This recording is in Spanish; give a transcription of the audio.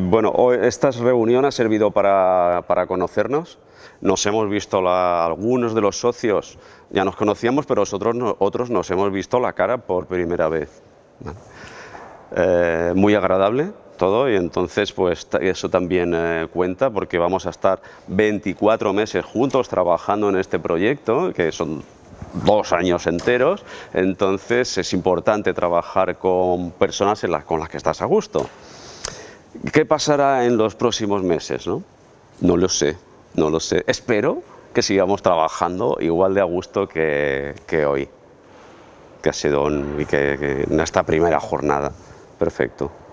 bueno, hoy esta reunión ha servido para, conocernos. Nos hemos visto algunos de los socios, ya nos conocíamos, pero nosotros, otros nos hemos visto la cara por primera vez. Eh, muy agradable todo y entonces pues, eso también eh, cuenta porque vamos a estar 24 meses juntos trabajando en este proyecto, que son dos años enteros, entonces es importante trabajar con personas con las que estás a gusto. ¿Qué pasará en los próximos meses? No, no lo sé, no lo sé. Espero que sigamos trabajando igual de a gusto que, hoy, que ha sido que en esta primera jornada. Perfecto.